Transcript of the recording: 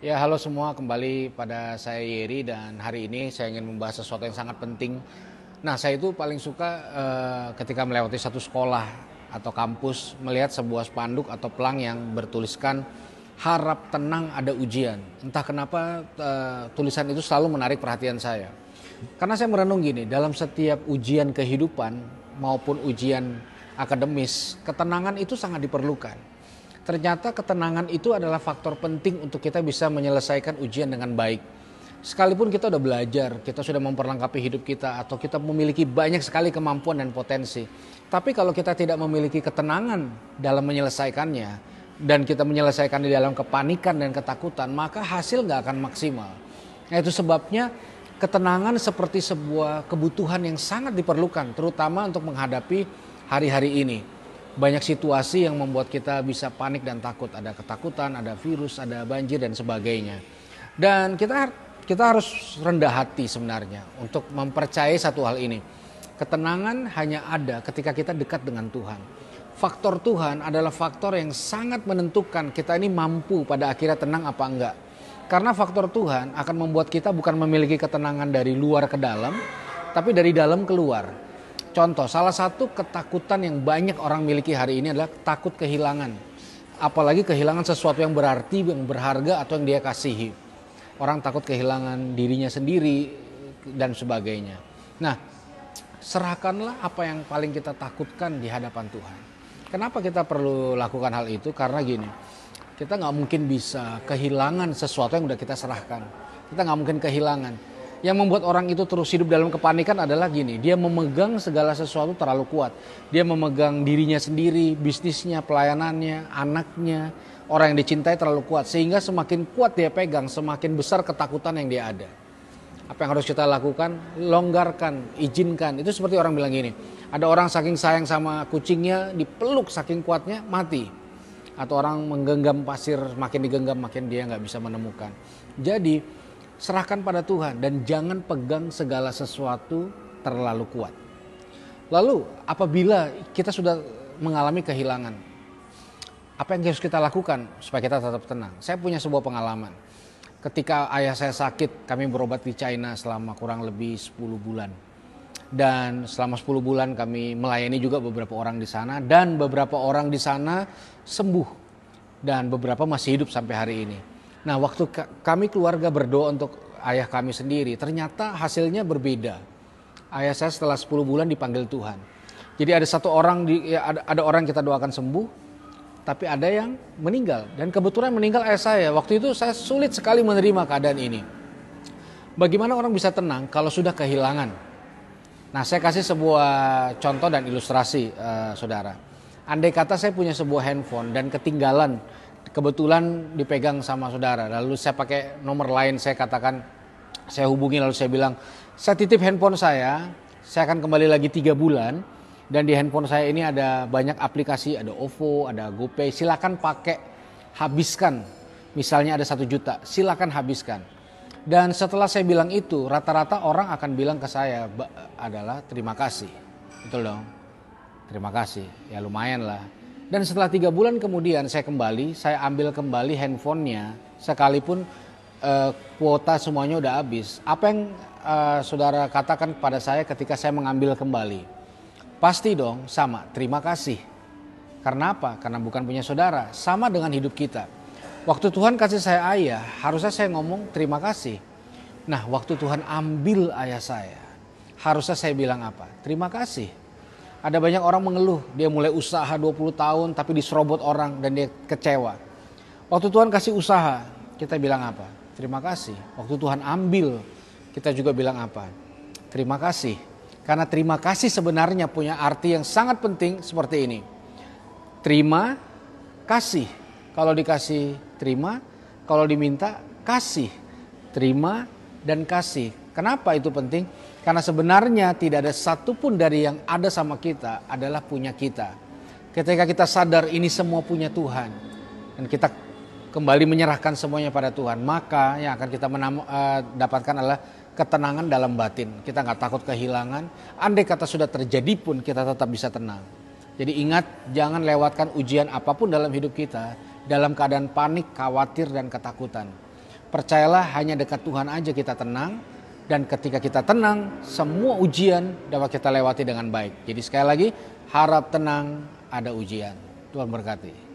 Ya, halo semua, kembali pada saya Yeri dan hari ini saya ingin membahas sesuatu yang sangat penting. Nah, saya itu paling suka uh, ketika melewati satu sekolah atau kampus melihat sebuah spanduk atau pelang yang bertuliskan harap tenang ada ujian. Entah kenapa uh, tulisan itu selalu menarik perhatian saya. Karena saya merenung gini, dalam setiap ujian kehidupan maupun ujian akademis, ketenangan itu sangat diperlukan ternyata ketenangan itu adalah faktor penting untuk kita bisa menyelesaikan ujian dengan baik. Sekalipun kita sudah belajar, kita sudah memperlengkapi hidup kita, atau kita memiliki banyak sekali kemampuan dan potensi, tapi kalau kita tidak memiliki ketenangan dalam menyelesaikannya, dan kita menyelesaikan di dalam kepanikan dan ketakutan, maka hasil nggak akan maksimal. Nah, itu sebabnya ketenangan seperti sebuah kebutuhan yang sangat diperlukan, terutama untuk menghadapi hari-hari ini banyak situasi yang membuat kita bisa panik dan takut. Ada ketakutan, ada virus, ada banjir dan sebagainya. Dan kita kita harus rendah hati sebenarnya untuk mempercayai satu hal ini. Ketenangan hanya ada ketika kita dekat dengan Tuhan. Faktor Tuhan adalah faktor yang sangat menentukan kita ini mampu pada akhirnya tenang apa enggak. Karena faktor Tuhan akan membuat kita bukan memiliki ketenangan dari luar ke dalam, tapi dari dalam keluar. Contoh, salah satu ketakutan yang banyak orang miliki hari ini adalah takut kehilangan. Apalagi kehilangan sesuatu yang berarti, yang berharga, atau yang dia kasihi. Orang takut kehilangan dirinya sendiri, dan sebagainya. Nah, serahkanlah apa yang paling kita takutkan di hadapan Tuhan. Kenapa kita perlu lakukan hal itu? Karena gini, kita nggak mungkin bisa kehilangan sesuatu yang udah kita serahkan. Kita nggak mungkin kehilangan yang membuat orang itu terus hidup dalam kepanikan adalah gini, dia memegang segala sesuatu terlalu kuat. Dia memegang dirinya sendiri, bisnisnya, pelayanannya, anaknya, orang yang dicintai terlalu kuat sehingga semakin kuat dia pegang, semakin besar ketakutan yang dia ada. Apa yang harus kita lakukan? Longgarkan, izinkan. Itu seperti orang bilang gini, ada orang saking sayang sama kucingnya dipeluk saking kuatnya mati. Atau orang menggenggam pasir, makin digenggam makin dia nggak bisa menemukan. Jadi serahkan pada Tuhan dan jangan pegang segala sesuatu terlalu kuat. Lalu apabila kita sudah mengalami kehilangan, apa yang harus kita lakukan supaya kita tetap tenang? Saya punya sebuah pengalaman. Ketika ayah saya sakit, kami berobat di China selama kurang lebih 10 bulan. Dan selama 10 bulan kami melayani juga beberapa orang di sana dan beberapa orang di sana sembuh dan beberapa masih hidup sampai hari ini. Nah, waktu kami keluarga berdoa untuk ayah kami sendiri, ternyata hasilnya berbeda. Ayah saya setelah 10 bulan dipanggil Tuhan. Jadi ada satu orang di, ya ada, ada orang kita doakan sembuh, tapi ada yang meninggal dan kebetulan meninggal ayah saya. Waktu itu saya sulit sekali menerima keadaan ini. Bagaimana orang bisa tenang kalau sudah kehilangan? Nah, saya kasih sebuah contoh dan ilustrasi, uh, saudara. Andai kata saya punya sebuah handphone dan ketinggalan kebetulan dipegang sama saudara. Lalu saya pakai nomor lain, saya katakan, saya hubungi lalu saya bilang, saya titip handphone saya, saya akan kembali lagi tiga bulan. Dan di handphone saya ini ada banyak aplikasi, ada OVO, ada GoPay. Silakan pakai, habiskan. Misalnya ada satu juta, silakan habiskan. Dan setelah saya bilang itu, rata-rata orang akan bilang ke saya adalah terima kasih. Betul dong? Terima kasih. Ya lumayan lah dan setelah tiga bulan kemudian saya kembali, saya ambil kembali handphonenya, sekalipun uh, kuota semuanya udah habis. Apa yang uh, saudara katakan kepada saya ketika saya mengambil kembali? Pasti dong, sama. Terima kasih. Karena apa? Karena bukan punya saudara, sama dengan hidup kita. Waktu Tuhan kasih saya ayah, harusnya saya ngomong terima kasih. Nah, waktu Tuhan ambil ayah saya, harusnya saya bilang apa? Terima kasih. Ada banyak orang mengeluh, dia mulai usaha 20 tahun tapi diserobot orang dan dia kecewa. Waktu Tuhan kasih usaha, kita bilang apa? Terima kasih. Waktu Tuhan ambil, kita juga bilang apa? Terima kasih. Karena terima kasih sebenarnya punya arti yang sangat penting seperti ini. Terima kasih. Kalau dikasih terima, kalau diminta kasih. Terima dan kasih. Kenapa itu penting? Karena sebenarnya tidak ada satupun dari yang ada sama kita adalah punya kita. Ketika kita sadar ini semua punya Tuhan dan kita kembali menyerahkan semuanya pada Tuhan, maka yang akan kita menam, uh, dapatkan adalah ketenangan dalam batin. Kita nggak takut kehilangan. Andai kata sudah terjadi pun kita tetap bisa tenang. Jadi ingat jangan lewatkan ujian apapun dalam hidup kita dalam keadaan panik, khawatir dan ketakutan. Percayalah hanya dekat Tuhan aja kita tenang, dan ketika kita tenang, semua ujian dapat kita lewati dengan baik. Jadi sekali lagi, harap tenang ada ujian. Tuhan berkati.